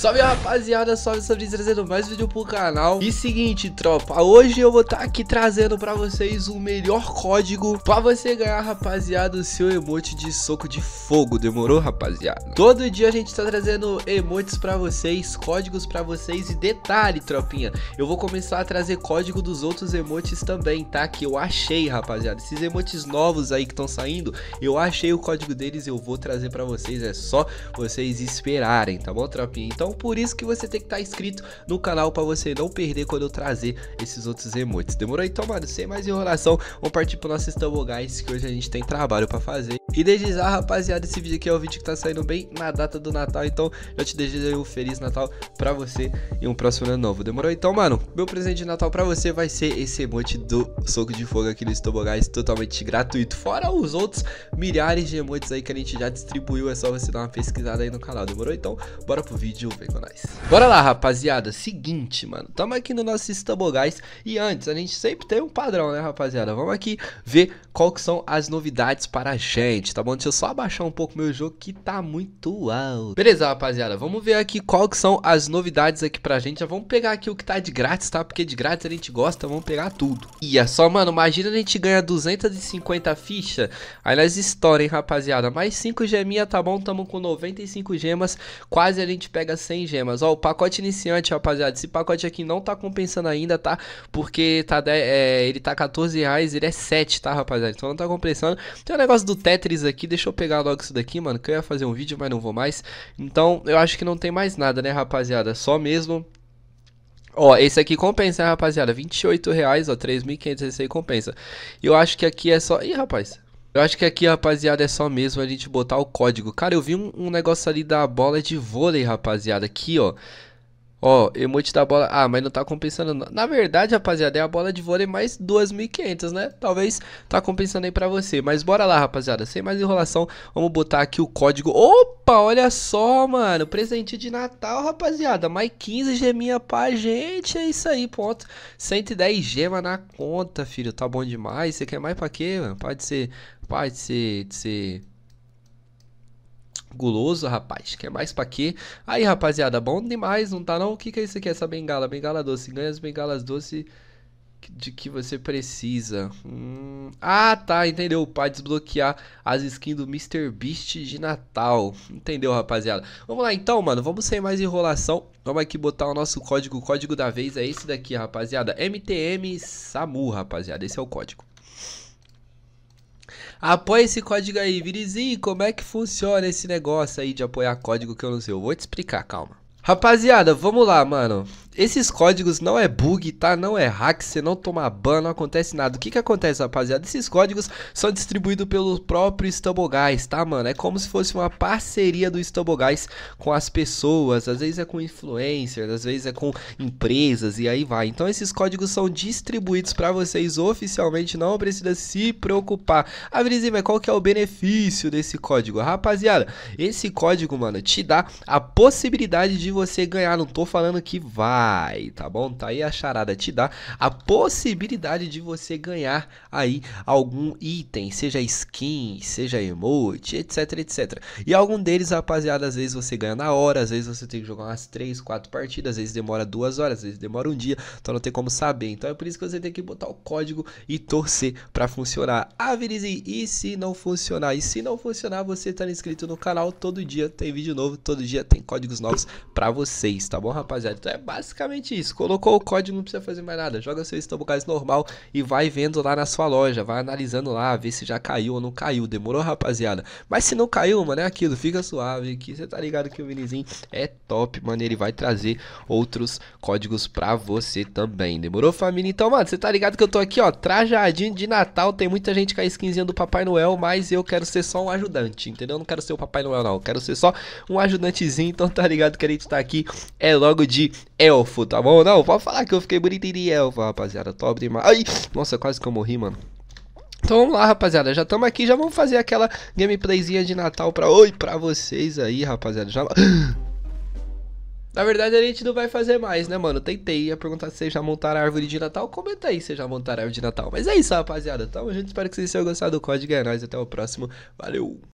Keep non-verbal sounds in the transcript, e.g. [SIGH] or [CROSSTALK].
Salve rapaziada, salve sobre trazendo mais vídeo pro canal E seguinte tropa, hoje eu vou estar tá aqui trazendo pra vocês o melhor código Pra você ganhar rapaziada o seu emote de soco de fogo, demorou rapaziada? Todo dia a gente tá trazendo emotes pra vocês, códigos pra vocês E detalhe tropinha, eu vou começar a trazer código dos outros emotes também, tá? Que eu achei rapaziada, esses emotes novos aí que estão saindo Eu achei o código deles, eu vou trazer pra vocês, é só vocês esperarem, tá bom tropinha? Então então por isso que você tem que estar tá inscrito no canal para você não perder quando eu trazer esses outros emotes. Demorou? Então, mano, sem mais enrolação, vamos partir pro nosso Stumble Guys, que hoje a gente tem trabalho para fazer. E desde já, rapaziada, esse vídeo aqui é o vídeo que tá saindo bem na data do Natal, então eu te desejo um Feliz Natal pra você e um próximo ano novo. Demorou? Então, mano, meu presente de Natal pra você vai ser esse emote do Soco de Fogo aqui no Stobogás, totalmente gratuito. Fora os outros milhares de emotes aí que a gente já distribuiu, é só você dar uma pesquisada aí no canal. Demorou? Então, bora pro vídeo, Vem com nós. Bora lá, rapaziada. Seguinte, mano. Tamo aqui no nosso Stumblguys. E antes, a gente sempre tem um padrão, né, rapaziada? Vamos aqui ver qual que são as novidades para a gente, tá bom? Deixa eu só abaixar um pouco meu jogo que tá muito alto. Beleza, rapaziada. Vamos ver aqui qual que são as novidades aqui pra gente. Já vamos pegar aqui o que tá de grátis, tá? Porque de grátis a gente gosta, vamos pegar tudo. E é só, mano, imagina a gente ganhar 250 fichas. Aí nós estoura, hein, rapaziada. Mais 5 geminha, tá bom? Tamo com 95 gemas. Quase a gente pega 100 100 gemas. Ó, o pacote iniciante, rapaziada, esse pacote aqui não tá compensando ainda, tá? Porque tá, é, ele tá 14 reais, ele é 7, tá, rapaziada? Então não tá compensando. Tem o um negócio do Tetris aqui, deixa eu pegar logo isso daqui, mano, que eu ia fazer um vídeo, mas não vou mais. Então, eu acho que não tem mais nada, né, rapaziada? Só mesmo Ó, esse aqui compensa, hein, rapaziada? 28 reais, ó, 3.500 esse aí compensa. E eu acho que aqui é só... Ih, rapaz, eu acho que aqui, rapaziada, é só mesmo a gente botar o código. Cara, eu vi um, um negócio ali da bola de vôlei, rapaziada, aqui, ó. Ó, emote da bola. Ah, mas não tá compensando. Não. Na verdade, rapaziada, é a bola de vôlei mais 2.500, né? Talvez tá compensando aí pra você. Mas bora lá, rapaziada. Sem mais enrolação, vamos botar aqui o código. Opa, olha só, mano. Presente de Natal, rapaziada. Mais 15 geminha pra gente. É isso aí, ponto. 110 gema na conta, filho. Tá bom demais. Você quer mais pra quê, mano? Pode ser. Pode ser. Pode ser Guloso, rapaz. Quer mais pra quê? Aí, rapaziada, bom demais, não tá não? O que, que é isso aqui? Essa bengala? Bengala doce. Ganha as bengalas doce de que você precisa. Hum... Ah, tá, entendeu? Pra desbloquear as skins do Mr. Beast de Natal. Entendeu, rapaziada? Vamos lá então, mano. Vamos sem mais enrolação. Vamos aqui botar o nosso código. O código da vez é esse daqui, rapaziada. MTM SAMU, rapaziada. Esse é o código. Apoia esse código aí, Virizinho, como é que funciona esse negócio aí de apoiar código que eu não sei? Eu vou te explicar, calma. Rapaziada, vamos lá, mano. Esses códigos não é bug, tá? Não é hack, você não toma ban, não acontece nada. O que que acontece, rapaziada? Esses códigos são distribuídos pelo próprio Stumble tá, mano? É como se fosse uma parceria do Stumble com as pessoas, às vezes é com influencers, às vezes é com empresas e aí vai. Então esses códigos são distribuídos para vocês oficialmente, não precisa se preocupar. A Brisiva, qual que é o benefício desse código? Rapaziada, esse código, mano, te dá a possibilidade de você ganhar, não tô falando que vai tá bom? Tá aí a charada te dá a possibilidade de você ganhar aí algum item, seja skin, seja emote, etc, etc. E algum deles, rapaziada, às vezes você ganha na hora, às vezes você tem que jogar umas 3, 4 partidas, às vezes demora 2 horas, às vezes demora um dia, então não tem como saber. Então é por isso que você tem que botar o código e torcer para funcionar. Ah, Virizinho, e se não funcionar? E se não funcionar, você tá inscrito no canal, todo dia tem vídeo novo, todo dia tem códigos novos para vocês, tá bom, rapaziada? Então é basicamente basicamente isso. Colocou o código, não precisa fazer mais nada. Joga seu Stablecast normal e vai vendo lá na sua loja. Vai analisando lá, ver se já caiu ou não caiu. Demorou, rapaziada? Mas se não caiu, mano, é aquilo. Fica suave que você tá ligado que o Vinizinho é top, mano. Ele vai trazer outros códigos pra você também. Demorou, família? Então, mano, você tá ligado que eu tô aqui, ó, trajadinho de Natal. Tem muita gente com a skinzinha do Papai Noel, mas eu quero ser só um ajudante, entendeu? Eu não quero ser o Papai Noel, não. Eu quero ser só um ajudantezinho. Então, tá ligado que a gente tá aqui. É logo de... É elfo, tá bom? Não, pode falar que eu fiquei bonitinho de elfo, rapaziada. Top demais. Ai, nossa, quase que eu morri, mano. Então vamos lá, rapaziada, já estamos aqui, já vamos fazer aquela gameplayzinha de Natal pra, oi, pra vocês aí, rapaziada, já... [GASPS] Na verdade a gente não vai fazer mais, né, mano? Tentei, ia perguntar se vocês já montaram a árvore de Natal. Comenta aí se vocês já montaram a árvore de Natal. Mas é isso, rapaziada. Tamo junto, espero que vocês tenham gostado do código. É nóis, até o próximo. Valeu!